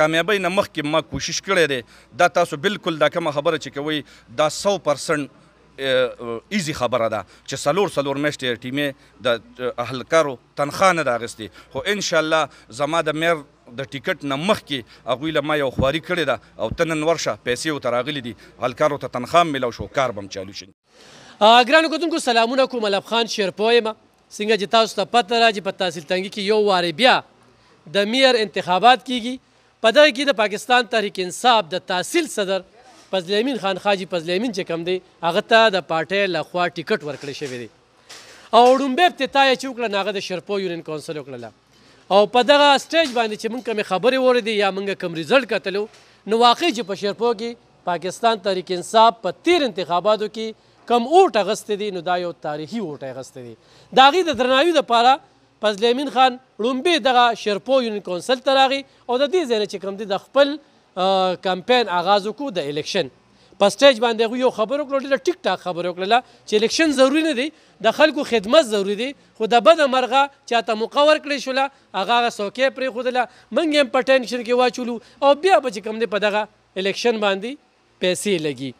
کامیابی نه مخکې ما کوشش کړی دی دا تاسو بالکل دا کومه خبره چې کوي دا 100% ایزی خبره ده چې سلور سلور میشتې ټیمې د اهلکارو تنخواه نه ده اخیستې خو انشاءالله زما د میر د ټیکټ نه مخکې هغوی له ما یو خواري کړې ده او ته نن ورشه پیسې ورته راغلي دي هلکارو ته تنخواه میلاو شو کار به هم چالو شي ګرانو کتونکو سلامونه کوم الف خان شیرپوه یم څنګه چې تاسو ته پته را چې په تحصیل تنګي کې یو وارې بیا د میر انتخابات کیږي په دغه کې د پاکستان تحریک انصاف د تحصیل صدر پزلیمین خان خاجی پزلیمین چې کوم دی هغه ته د پارټۍ له خوا ټیکټ ورکړی شوی دی او ړومبه ابتدا یې چې وکړه هغه د شرپو یونین کونسل وکړله او په دغه سټیج باندې چې موږ کومې خبرې اورېدې یا موږ کوم ریزلټ کتلو نو واقع چې په شرپو کې پاکستان تحریک انصاف په تیر انتخاباتو کې کم اوټ اغستې دي نو دا یو تاریخي اوټ اغستې دي د هغې د درناوي دپاره فضلیمین خان لومبې دغه شیرپو یونین کونسل ته راغی او د دې ځای نه چې کوم دی د خپل کمپین آغاز وکړو د الیکشن په سټیج باندې هغوی یو خبره وکړه ډېره ټیک ټاک خبره وکړله چې الیکشن ضروري نه دی د خلکو خدمت ضروري دی خو د بده مرغه چا ته موقع ورکړې شوله هغه هغه څوکۍ پرېښودله موږ یې هم په ټینشن کې واچولو او بیا به چې کوم دی په دغه الیکشن باندې پیسې لګي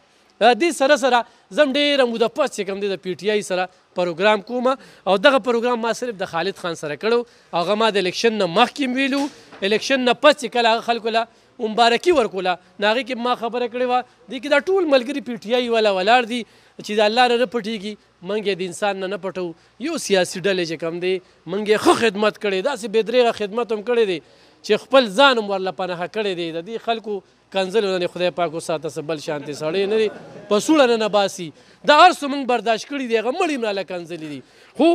دې سره سره زم ډیره موده پس چې کوم دی د پی ټی آی سره پروګرام کوم او دغه پروګرام ما صرف د خالد خان سره کړو هغه ما د الیکشن نه مخکې ویلو الیکشن نه پس چې کله خلکو له مبارکي ورکوله ناغه کې ما خبره کړې و دې کې دا ټول ملګری پیټیای ولا ولاړ دي چې د الله رره پټيږي منګې د انسان نه نه پټو یو سیاسي ډلې چې کم دي منګې خو خدمت کړې دا سي بدريغه خدمت هم کړې دي چې خپل ځان هم ورله پناه کړې دي د دې خلکو کنزل نه خدای پاک وساته سبل شانتي سړې نه دي په سوړه نه باسي دا هر څه موږ برداشت کړی دی غمړې نه له کنزل دي خو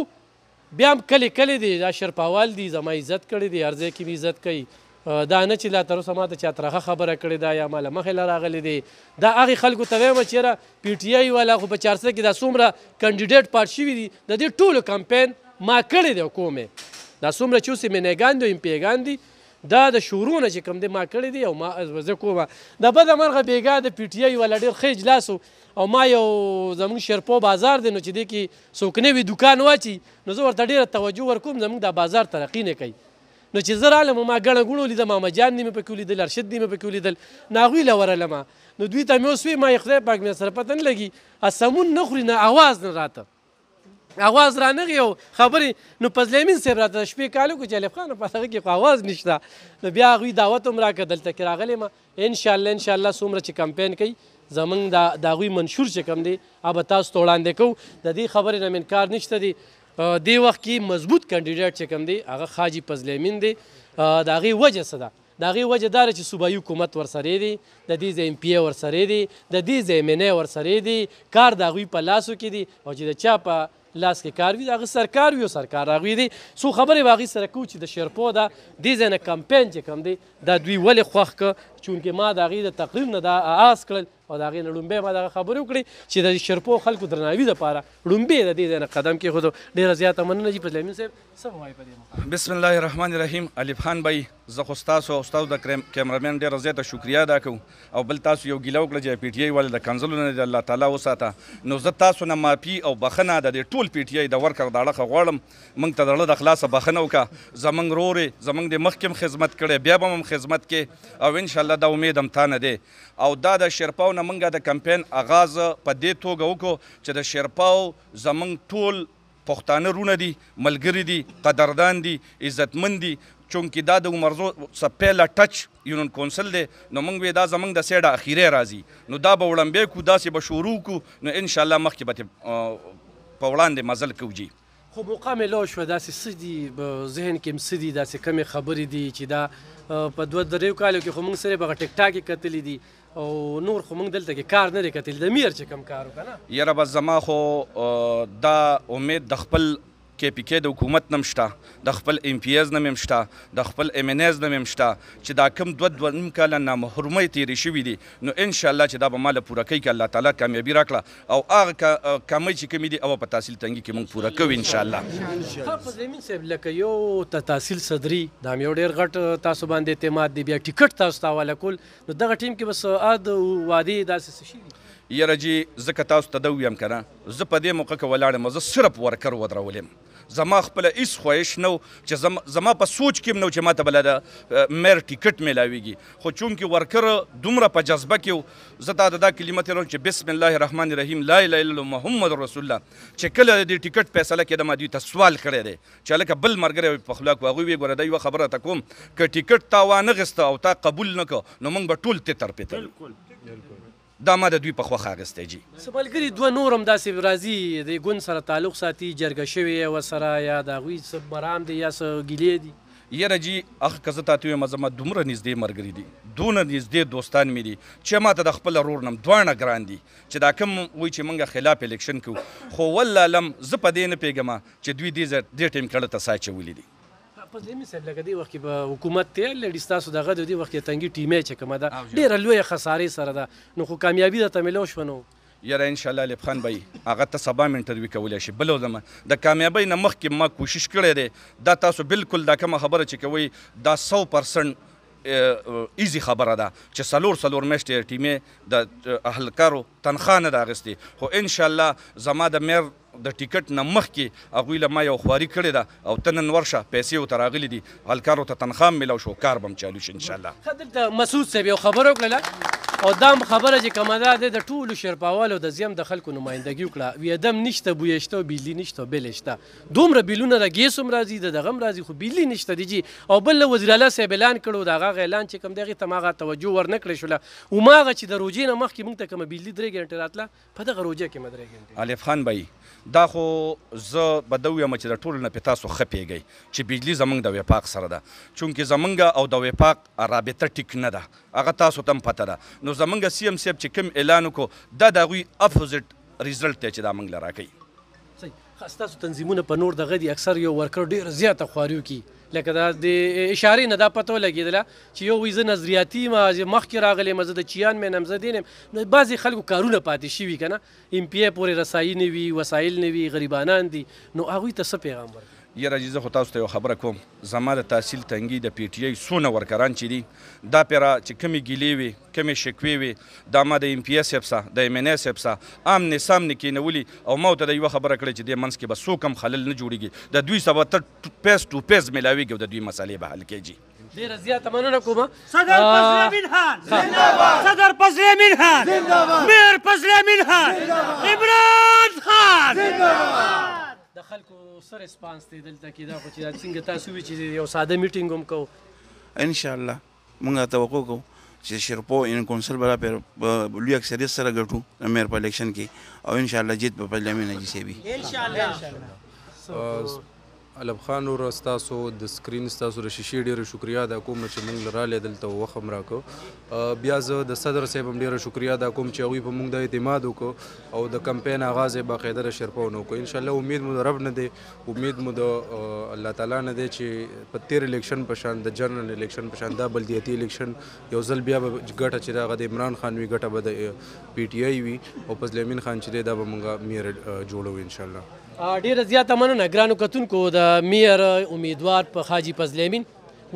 بیا هم کلی کلی دی دا شرپاوال دی زما عزت کړی دی ارزه کې عزت کوي دا نه چې لا تر اوسه ماته چا ترخه خبره کړې ده یا ما له مخې له راغلی دی دا هغې خلکو ته وایم چې یاره پی ټي آی والا خو په چارسده کې دا څومره کنډیډیټ پاټ شوي دي د دې ټولو کمپین ما کړی دی کومې دا څومره چې اوس یې مینېګان دي او امپیګان دي دا د شورونه چې کوم دی ما کړی دی او ما زه کومه د بده مرغه بیګا د پی ټي آی والا ډېر ښه اجلاس او ما یو زموږ شیرپو بازار دی نو چې دی کې څوک نوي دوکان واچي نو زه ورته ډېره توجه ورکوم زموږ دا بازار ترقي نه کوي نو چې زه رالم ما ګڼه ګوڼه ولیدل ماما جان دې مې پکې ولیدل ارشد دې مې پکې ولیدل نو هغوی له ورلم نو دوی ته مې اوس وی ما یې خدای پاک مې سره پته نه لګي سمون نه خوري نه اواز نه راته اواز را نه یو خبرې نو پزلیمین صاحب راته شپې کالو کو جلیف خان په هغه کې اواز نشته نو بیا غوي دعوت هم راکړه دلته کې راغلی ما ان شاء الله ان شاء الله څومره چې کمپین کوي زمونږ دا د هغوی منشور چې کم دی هغه به تاسو ته وړاندې کوو د دې خبرې نه منکار نشته دی دی وخت کې مضبوط کاندیدټ چې کوم دی هغه خاجی پزلیمین دی د هغې وجه څه ده د هغې وجه دا چې صوبایي حکومت ورسره دی د دې ځای ام پی ورسره دی د دې ځای ام ورسره دی کار د هغوی په لاسو کې دی او چې د چا په لاس کې کار وي هغه سرکار وي او سرکار هغوی دی څو خبرې به هغې سره کوو چې د شیرپو ده دې ځای نه کمپین چې کوم دی دا دوی ولې خوښ که چونکې ما د هغې د تقریر نه دا آس کړل او د هغې نه لومبی ما دغه خبرې وکړې چې د شرپو خلکو درناوي دپاره لومبی د دې ځای نه قدم کېښودو ډېره زیاته مننه چې فضلامین صاحب څه به وایي په دې بسم الله الرحمن الرحیم الف خان بای زه خو ستاسو او ستاسو د کیمرامین ډېره زیاته شکریا ادا کوم او بل تاسو یو ګیله وکړه چې پی ټی آی والي د کنزلو نه د الله تعالی وساته نو زه تاسو نه معافي او بخنه د دې ټول پی ټی آی د ورکر د اړخه غواړم موږ ته د زړه د خلاصه بخنه وکړه زمونږ رورې زمونږ د مخکې خدمت کړی بیا به هم خدمت کې او انشاءالله الله دا امید هم تانه دی او دا د شیرپاو نه مونږه د کمپین اغاز په دې توګه وکړو چې د شیرپاو زمونږ ټول پښتانه رونه دي ملګری دي قدردان دي عزتمن دي چونکی دا د عمرزو سپېله ټچ یونین کونسل دی نو موږ به دا زمنګ د سیډه اخیری راځي نو دا به وړمبې کو داسې به شروع کو نو ان شاء الله مخکې به په وړاندې مزل کوجی خو مقام له شو داسې سدي په ذهن کې مسدي داسې کمی خبرې دي چې دا په دوه دریو کالو کې خو موږ سره به ټیک ټاک کتلې دي او نور خو موږ دلته کې کار نه لري کتل د میر چې کم کار وکنه یره بس زما خو دا امید د خپل کې پی کې د حکومت نم شته د خپل ام پی ایز نم شته د خپل ام ان ایز نم شته چې دا کم دوه دوه نیم کال نه محرومه تیری شوې دي نو ان شاء الله چې دا به مال پوره کوي کې الله تعالی کامیابی راکړه او هغه کمی چې کمی دي او په تحصیل تنګي کې موږ پوره کوو ان شاء الله حافظ امین صاحب لکه یو ته تحصیل صدري دا یو ډیر غټ تاسو باندې اعتماد دی بیا ټیکټ تاسو ته حواله کول نو دغه ټیم کې بس اد وادي داسې شي یره جی زکه تاسو ته دویم کنه زه په دې موقع کې ولاړم زه صرف ورکر ودرولم زما خپل هیڅ خوښ نه چې زما په سوچ کې نو چې ماته بل د مېر ټیکټ ملاويږي خو چونکی ورکر دومره په جذبه کې زه دا د کلمه تر چې بسم الله الرحمن الرحیم لا اله الا محمد رسول الله چې کله د ټیکټ فیصله کې د ما دوی ته سوال کړی دی چې لکه بل مرګره په خلاق واغوي ګوره دا یو خبره تکوم ک ټیکټ تا وانه غسته او تا قبول نکو نو موږ به ټول تتر پته بالکل بالکل دا ما د دوی په خوخه اغستې جی سبالګری دوه نورم داسې راځي د ګوند سره تعلق ساتي جرګه شوی و سره یا د غوی سب مرام دی یا سګلې دی یره جی اخ کزه تاسو مزمه دومره نږدې مرګری دي دونه نږدې دوستان مې دي چې ما ته د خپل رور نم دوانه ګران دي چې دا کوم وای چې منګه خلاف الیکشن کو خو ول لم ز په دې نه پیګم چې دوی دې دې ټیم کړه تاسو چولې دي په دې مثال لکه دی وخت کې به حکومت ته لړی ستاسو دغه د دې وخت کې تنګي ټیمې چې کومه ده ډېر لوی خسارې سره ده نو خو کامیابی ده تملو شو نو یاره ان شاء الله لب خان بای هغه ته سبا انټرویو کولای شي بل زم د کامیابی نه مخکې ما کوشش کړی دی دا تاسو بالکل دا کوم خبره چې کوي دا 100% ایزی خبره ده چې سلور سلور مشته ټیمه د اهلکارو تنخانه ده اغستی خو ان شاء الله زما د میر د ټیکټ نه مخکې هغوی له ما یو خواري کړې ده او ته نن ورشه پیسې ورته راغلي دي هلکارو ته تنخواه ملاو شو کار به هم چالو شي انشاءالله ښه دلته مسعود صاحب یو خبره وکړله او دام خبره چې کومه ده د ټولو شرپاوالو د زیم د خلکو نمایندګي وکړه ویدم نشته بویشته بیلی نشته بل شته دومره بیلونه د ګیسوم راځي د دغم راځي خو بیلی نشته دی جی او بل وزیر اعلی صاحب اعلان کړو دا غ اعلان چې کوم دغه تماغه توجه ورنکړې شوله او ماغه چې د روجې نه مخکې مونږ ته کوم بیلی درې ګنټه راتله په دغه روجې کې مدرې ګنټه الف خان بای دا خو زه بدوی یم چې د ټولو نه پتا سو خپېږي چې بیلی زمنګ د وفاق سره ده چونکه زمنګ او د وفاق رابطه ټیک نه ده هغه تاسو ته پته ده نو زمونږ سی ام صاحب چې کوم اعلان وکړو دا د هغوی اپوزیټ ریزلټ دی چې دا موږ لره راکوي ستاسو تنظیمونه په نور دغه دي اکثر یو ورکر ډیر زیاته خواریو کی لکه دا د اشارې نه دا پته لګیدله چې یو ویزه نظریاتي ما مخکې راغلی مزه د چیان مې نمزه دینم نو بعضی خلکو کارونه پاتې شي وي کنه ام پی ای پورې رسایي نه وي وسایل نه وي غریبانان دي نو هغه ته څه پیغام ورکړي یره جزه خو تاسو ته یو خبره کوم زما د تحصیل تنګي د پی ټی آی سونه ورکران چي دي دا پیره چې کمی ګیلې وي کمی شکوي وي دا ما د ایم پی اس اپسا د ایم ان اس اپسا امن سامنے کې نولي او مو ته د یو خبره کړې چې د منس کې به سو کم خلل نه جوړيږي د دوی سبا تر پیس ټو پیس ملاويږي د دوی مسالې به حل کېږي ډیره زیاته مننه کومه صدر پزرمین خان زنده‌باد صدر پزرمین خان زنده‌باد میر پزرمین خان عمران خان زنده‌باد د خلکو سره ریسپانس دی دلته کې دا خو چې څنګه تاسو وی چې یو ساده میټینګ هم کو ان شاء الله مونږه توقع کوو چې شیرپو ان کونسل برا پر لوی اکثریت سره ګټو امیر په الیکشن کې او ان شاء الله جیت په پارلیمنت کې سی بي ان شاء الله الب خان ور تاسو د سکرین تاسو د شیشې ډیره شکریا دا کوم چې موږ لرا لیدل ته وخم راکو بیا زه د صدر صاحب هم ډیره شکریا دا کوم چې هغه په موږ د اعتماد وکاو او د کمپاین آغاز باقاعده را شرپونه وکړو ان شاء الله امید مو رب نه دی امید مو د الله تعالی نه دی چې په 13 الیکشن په شان د جنرال الیکشن په شان دا بلدیاتي الیکشن یو ځل بیا به ګټه چې دا د عمران خان وی ګټه به د پی ټی آی وی او پسلیمین خان چې دا به موږ میره جوړو ان شاء الله ډیره زیاته مننه ګرانو کتونکو د میر امیدوار په حاجی پزلیمین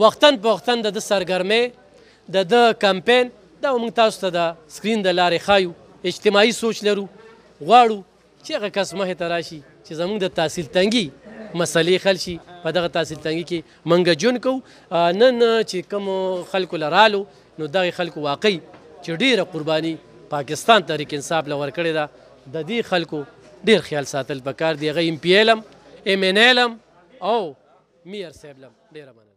وختن په وختن د سرګرمه د د کمپین دا موږ تاسو ته د سکرین د لارې خایو اجتماعي سوچ لرو غواړو چې هغه کس مه ته راشي چې زموږ د تحصیل تنګي مسلې خل شي په دغه تحصیل تنګي کې منګه جون کو نن چې کوم خلکو لرالو نو دغه خلکو واقعي چې ډیره قرباني پاکستان تحریک انصاف لور کړی دا د دې خلکو ډیر خیال ساتل پکار دی غي ام پی ال ام ان ال ام او میر سیبلم ډیر مننه